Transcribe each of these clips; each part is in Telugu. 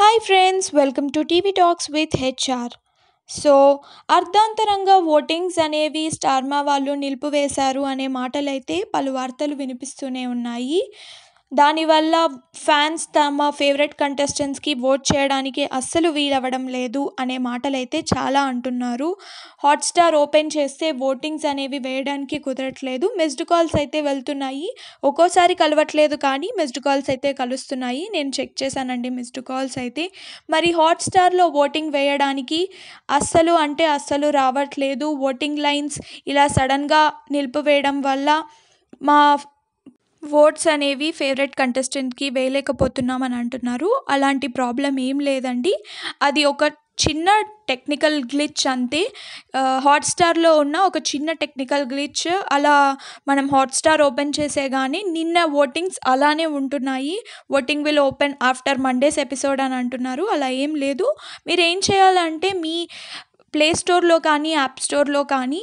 hi friends welcome to TV talks with HR so అర్ధాంతరంగా ఓటింగ్స్ అనేవి స్టార్మా వాళ్ళు నిలిపివేశారు అనే మాటలైతే పలు వార్తలు వినిపిస్తూనే ఉన్నాయి దానివల్ల ఫ్యాన్స్ తమ ఫేవరెట్ కంటెస్టెంట్స్కి ఓట్ చేయడానికి అస్సలు వీలవ్వడం లేదు అనే మాటలైతే చాలా అంటున్నారు హాట్స్టార్ ఓపెన్ చేస్తే ఓటింగ్స్ అనేవి వేయడానికి కుదరట్లేదు మిస్డ్ కాల్స్ అయితే వెళ్తున్నాయి ఒక్కోసారి కలవట్లేదు కానీ మిస్డ్ కాల్స్ అయితే కలుస్తున్నాయి నేను చెక్ చేశానండి మిస్డ్ కాల్స్ అయితే మరి హాట్స్టార్లో ఓటింగ్ వేయడానికి అస్సలు అంటే అస్సలు రావట్లేదు ఓటింగ్ లైన్స్ ఇలా సడన్గా నిలిపివేయడం వల్ల మా ఓట్స్ అనేవి ఫేవరెట్ కంటెస్టెంట్కి వేయలేకపోతున్నాం అని అంటున్నారు అలాంటి ప్రాబ్లం ఏం లేదండి అది ఒక చిన్న టెక్నికల్ గ్లిచ్ అంతే హాట్స్టార్లో ఉన్న ఒక చిన్న టెక్నికల్ గ్లిచ్ అలా మనం హాట్స్టార్ ఓపెన్ చేసే కానీ నిన్న ఓటింగ్స్ అలానే ఉంటున్నాయి voting will open after Monday's episode అని అంటున్నారు అలా ఏం లేదు మీరు ఏం చేయాలంటే మీ ప్లే స్టోర్లో కానీ యాప్ స్టోర్లో కానీ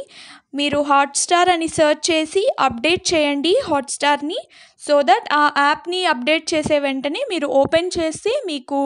మీరు హాట్స్టార్ అని సెర్చ్ చేసి అప్డేట్ చేయండి హాట్స్టార్ని సో దట్ ఆ యాప్ని అప్డేట్ చేసే వెంటనే మీరు ఓపెన్ చేస్తే మీకు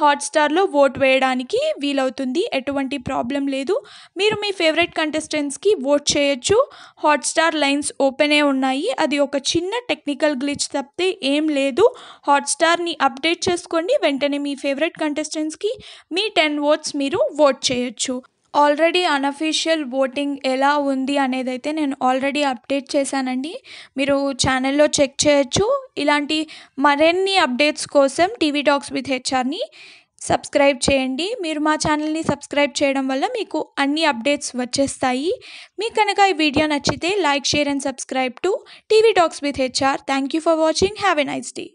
హాట్స్టార్లో ఓట్ వేయడానికి వీలవుతుంది ఎటువంటి ప్రాబ్లం లేదు మీరు మీ ఫేవరెట్ కంటెస్టెంట్స్కి ఓట్ చేయొచ్చు హాట్స్టార్ లైన్స్ ఓపెనే ఉన్నాయి అది ఒక చిన్న టెక్నికల్ గ్లిచ్ తప్పితే ఏం లేదు హాట్స్టార్ని అప్డేట్ చేసుకోండి వెంటనే మీ ఫేవరెట్ కంటెస్టెంట్స్కి మీ టెన్ ఓట్స్ మీరు ఓట్ చేయొచ్చు ఆల్రెడీ అనఫీషియల్ ఓటింగ్ ఎలా ఉంది అనేది అయితే నేను ఆల్రెడీ అప్డేట్ చేశానండి మీరు ఛానల్లో చెక్ చేయొచ్చు ఇలాంటి మరిన్ని అప్డేట్స్ కోసం టీవీ టాక్స్ విత్ హెచ్ఆర్ని సబ్స్క్రైబ్ చేయండి మీరు మా ఛానల్ని సబ్స్క్రైబ్ చేయడం వల్ల మీకు అన్ని అప్డేట్స్ వచ్చేస్తాయి మీకు కనుక ఈ వీడియో నచ్చితే like share and subscribe to TV talks with HR thank you for watching have a nice day